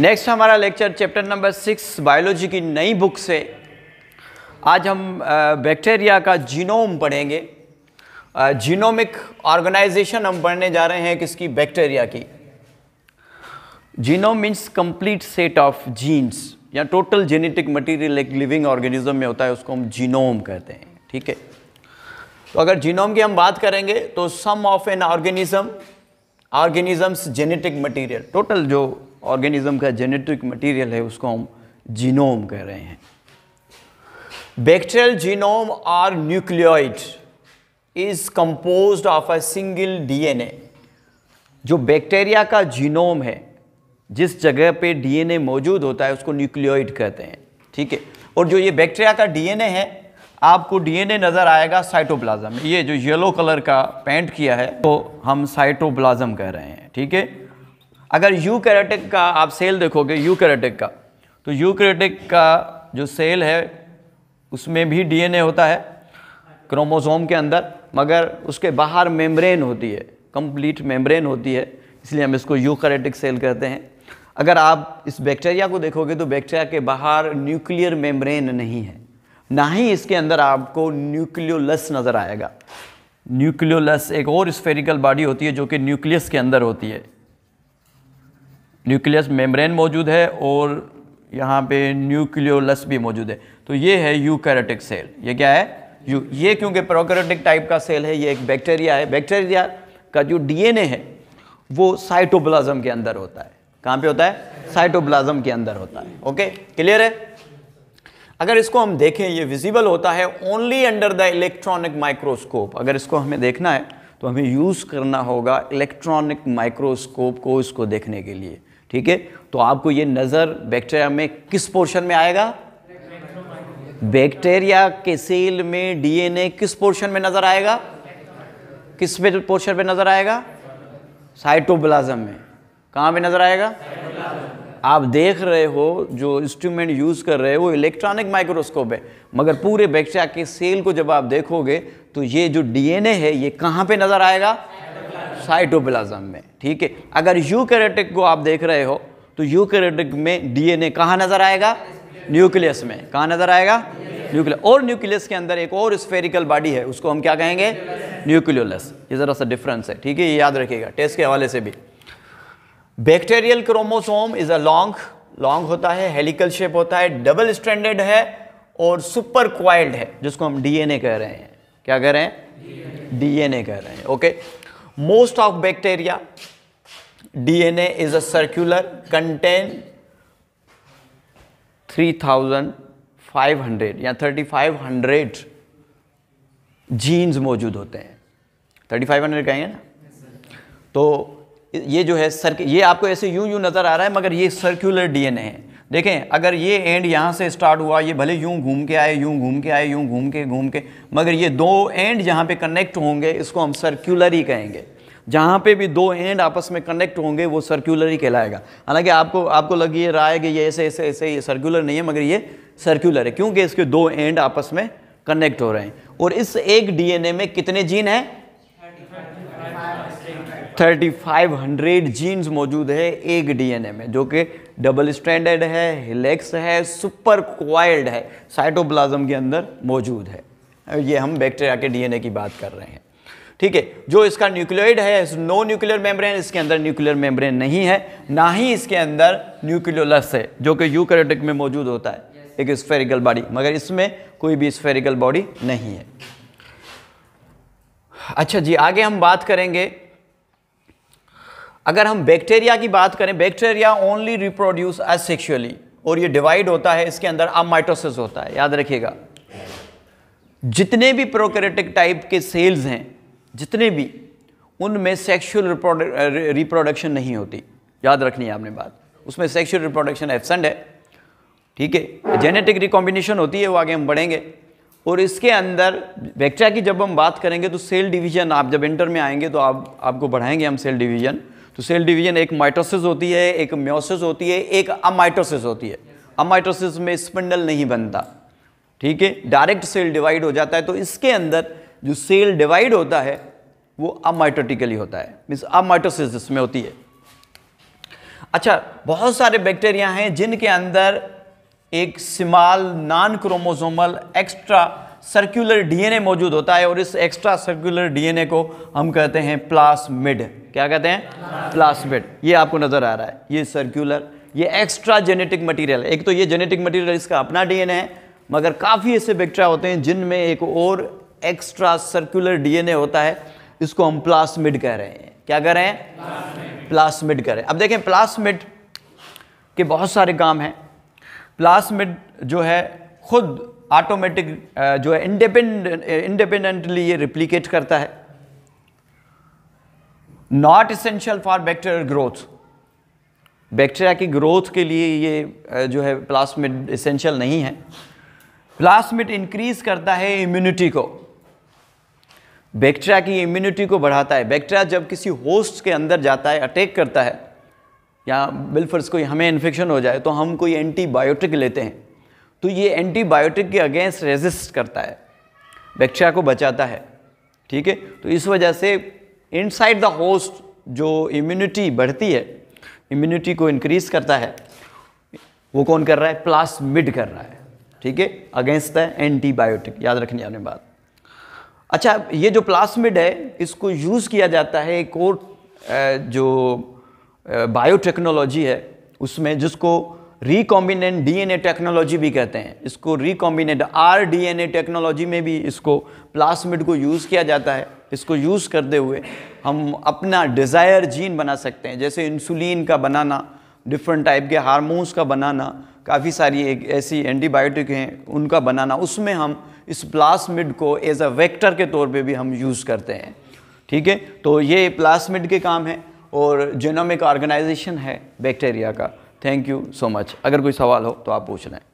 next हमारा lecture chapter number six biology की नई बुक से आज हम बैक्टीरिया का जीनोम पढ़ेंगे जीनोमिक ऑर्गेनाइजेशन हम पढ़ने जा रहे हैं किसकी बैक्टीरिया की genome means complete set of genes या टोटल जेनेटिक मटेरियल एक लिविंग ऑर्गेनिज्म में होता है उसको हम जीनोम कहते हैं ठीक है तो अगर जीनोम की हम बात करेंगे तो sum of an organism organisms genetic material total जो ऑर्गेनिज्म का जेनेटिक मटेरियल है उसको हम जीनोम कह रहे हैं bacterial genome are nucleoid is composed of a single DNA जो बैक्टीरिया का जीनोम है जिस जगह पे डीएनए मौजूद होता है उसको न्यूक्लियोइड कहते हैं ठीक है और जो ये बैक्टीरिया का डीएनए है आपको डीएनए नज़र आएगा साइटोप्लाज्म ये जो येलो कलर का पेंट किया है तो हम साइटोप्लाज्म कह रहे हैं ठीक है अगर यू कैरेटिक का आप सेल देखोगे यू कैरेटिक का तो यू कैरेटिक का जो सेल है उसमें भी डीएनए होता है क्रोमोसोम के अंदर मगर उसके बाहर मेम्ब्रेन होती है कंप्लीट मेम्ब्रेन होती है इसलिए हम इसको यू कैरेटिक सेल कहते हैं अगर आप इस बैक्टीरिया को देखोगे तो बैक्टीरिया के बाहर न्यूक्लियर मेम्ब्रेन नहीं है ना ही इसके अंदर आपको न्यूक्लियोलस नज़र आएगा न्यूक्लियोलस एक और स्फेरिकल बॉडी होती है जो कि न्यूक्लियस के अंदर होती है न्यूक्लियस मेम्ब्रेन मौजूद है और यहाँ पे न्यूक्लियोलस भी मौजूद है तो ये है यूकैरेटिक सेल ये क्या है यू ये क्योंकि प्रोकैरेटिक टाइप का सेल है ये एक बैक्टीरिया है बैक्टीरिया का जो डीएनए है वो साइटोप्लाज्म के अंदर होता है कहाँ पे होता है साइटोप्लाज्म के अंदर होता है ओके क्लियर है अगर इसको हम देखें ये विजिबल होता है only under the electronic microscope अगर इसको हमें देखना है तो हमें यूज़ करना होगा इलेक्ट्रॉनिक माइक्रोस्कोप को इसको देखने के लिए ठीक है तो आपको ये नज़र बैक्टीरिया में किस पोर्शन में आएगा बैक्टीरिया के सेल में डीएनए किस पोर्शन में नज़र आएगा किस पोर्शन पे नज़र आएगा साइटोप्लाज्म में कहाँ पे नज़र आएगा आप देख रहे हो जो इंस्ट्रूमेंट यूज़ कर रहे हो वो इलेक्ट्रॉनिक माइक्रोस्कोप है मगर पूरे बैक्टीरिया के सेल को जब आप देखोगे तो ये जो डीएनए है ये कहाँ पे नज़र आएगा साइटोप्लाज्म में ठीक है अगर यूकैरियोटिक को आप देख रहे हो तो यूकैरियोटिक में डीएनए कहाँ नज़र आएगा न्यूक्लियस में कहाँ नज़र आएगा न्यूक्लियस और न्यूक्लियस के अंदर एक और स्फेरिकल बॉडी है उसको हम क्या कहेंगे न्यूक्लियोलस ये ज़रा सा डिफरेंस है ठीक है ये याद रखिएगा टेस्ट के हवाले से भी bacterial chromosome is a long long होता है हेलिकल शेप होता है डबल स्टैंडर्ड है और सुपर क्वाइल्ड है जिसको हम डीएनए कह रहे हैं क्या कह रहे हैं डीएनए कह रहे हैं okay most of bacteria DNA is a circular contain 3500 या 3500 जीन्स मौजूद होते हैं 3500 कहेंगे ना तो ये जो है सर ये आपको ऐसे यूं यूं नज़र आ रहा है मगर ये सर्कुलर डीएनए है देखें अगर ये एंड यहाँ से स्टार्ट हुआ ये भले यूं घूम के आए यूं घूम के आए यूं घूम के घूम के मगर ये दो एंड जहाँ पे कनेक्ट होंगे इसको हम सर्कुलर ही कहेंगे जहाँ पे भी दो एंड आपस में कनेक्ट होंगे वो सर्कुलर ही कहलाएगा हालांकि आपको आपको लग ये रहा है कि ये ऐसे ऐसे ऐसे ये सर्कुलर नहीं है मगर ये सर्कुलर है क्योंकि इसके दो एंड आपस में कनेक्ट हो रहे हैं और इस एक ए में कितने जीन हैं 3500 जीन्स मौजूद है एक डीएनए में जो कि डबल स्टैंडर्ड है हिलेक्स है सुपर क्वाइल्ड है साइटोप्लाज्म के अंदर मौजूद है ये हम बैक्टीरिया के डीएनए की बात कर रहे हैं ठीक है जो इसका न्यूक्लियोइड है नो न्यूक्लियर मेम्ब्रेन इसके अंदर न्यूक्लियर मेम्ब्रेन नहीं है ना ही इसके अंदर न्यूक्लियोलस है जो कि यूकैरियोटिक में मौजूद होता है एक स्फेरिकल बॉडी मगर इसमें कोई भी स्फेरिकल बॉडी नहीं है अच्छा जी आगे हम बात करेंगे अगर हम बैक्टीरिया की बात करें बैक्टीरिया ओनली रिप्रोड्यूस असेक्शुअली और ये डिवाइड होता है इसके अंदर अब माइटोसिस होता है याद रखिएगा जितने भी प्रोकैरियोटिक टाइप के सेल्स हैं जितने भी उनमें सेक्सुअल रिप्रोडक्शन नहीं होती याद रखनी है आपने बात उसमें सेक्सुअल रिप्रोडक्शन एबसेंट है ठीक है जेनेटिक रिकॉम्बिनेशन होती है वो आगे हम बढ़ेंगे और इसके अंदर बैक्टीरिया की जब हम बात करेंगे तो सेल डिवीजन आप जब इंटर में आएंगे तो आप आपको बढ़ाएंगे हम सेल डिवीजन तो सेल डिवीजन एक माइटोसिस होती है एक म्योसिस होती है एक अमाइटोसिस होती है अमाइटोसिस में स्पिंडल नहीं बनता ठीक है डायरेक्ट सेल डिवाइड हो जाता है तो इसके अंदर जो सेल डिवाइड होता है वो अमाइटोटिकली होता है मीन्स अमाइटोसिस इसमें होती है अच्छा बहुत सारे बैक्टीरिया हैं जिनके अंदर एक small non chromosomal extra circular DNA मौजूद होता है और इस एक्स्ट्रा सर्कुलर डीएनए को हम कहते हैं प्लास्मिड क्या कहते हैं प्लास्मिड ये आपको नज़र आ रहा है ये सर्कुलर ये एक्स्ट्रा जेनेटिक मटेरियल एक तो ये जेनेटिक मटेरियल इसका अपना डीएनए है मगर काफ़ी ऐसे बैक्टेरिया होते हैं जिनमें एक और एक्स्ट्रा सर्कुलर डीएनए होता है इसको हम प्लास्मिड कह रहे हैं क्या कह रहे हैं प्लास्मिड कह रहे हैं अब देखें प्लास्मिड के बहुत सारे काम हैं प्लास्मिड जो है खुद ऑटोमेटिक uh, जो है इंडिपेंडेंट इंडिपेंडेंटली uh, ये रिप्लीकेट करता है not essential for bacterial growth bacteria की ग्रोथ के लिए ये uh, जो है प्लास्मिड इसेंशियल नहीं है प्लास्मिड इंक्रीज करता है इम्यूनिटी को बैक्टीरिया की इम्यूनिटी को बढ़ाता है बैक्टीरिया जब किसी होस्ट के अंदर जाता है अटैक करता है या बिलफर्स कोई हमें इन्फेक्शन हो जाए तो हम कोई एंटीबायोटिक लेते हैं तो ये एंटीबायोटिक के अगेंस्ट रेजिस्ट करता है बैक्टीरिया को बचाता है ठीक है तो इस वजह से इनसाइड द होस्ट जो इम्यूनिटी बढ़ती है इम्यूनिटी को इंक्रीज करता है वो कौन कर रहा है प्लास्मिड कर रहा है ठीक है अगेंस्ट द एंटीबायोटिक याद रखने वाली बात अच्छा ये जो प्लास्मिड है इसको यूज़ किया जाता है एक और जो बायोटेक्नोलॉजी है उसमें जिसको रिकॉम्बिनेंट डीएनए टेक्नोलॉजी भी कहते हैं इसको रिकॉम्बिनेंट आरडीएनए टेक्नोलॉजी में भी इसको प्लास्मिड को यूज़ किया जाता है इसको यूज़ करते हुए हम अपना डिज़ायर जीन बना सकते हैं जैसे इंसुलिन का बनाना डिफरेंट टाइप के हारमोन्स का बनाना काफ़ी सारी एक ऐसी एंटीबायोटिक हैं उनका बनाना उसमें हम इस प्लास्मिड को एज अ वेक्टर के तौर पे भी हम यूज़ करते हैं ठीक है तो ये प्लास्मिड के काम है और जेनोमिक ऑर्गेनाइजेशन है बैक्टीरिया का थैंक यू सो मच अगर कोई सवाल हो तो आप पूछ लें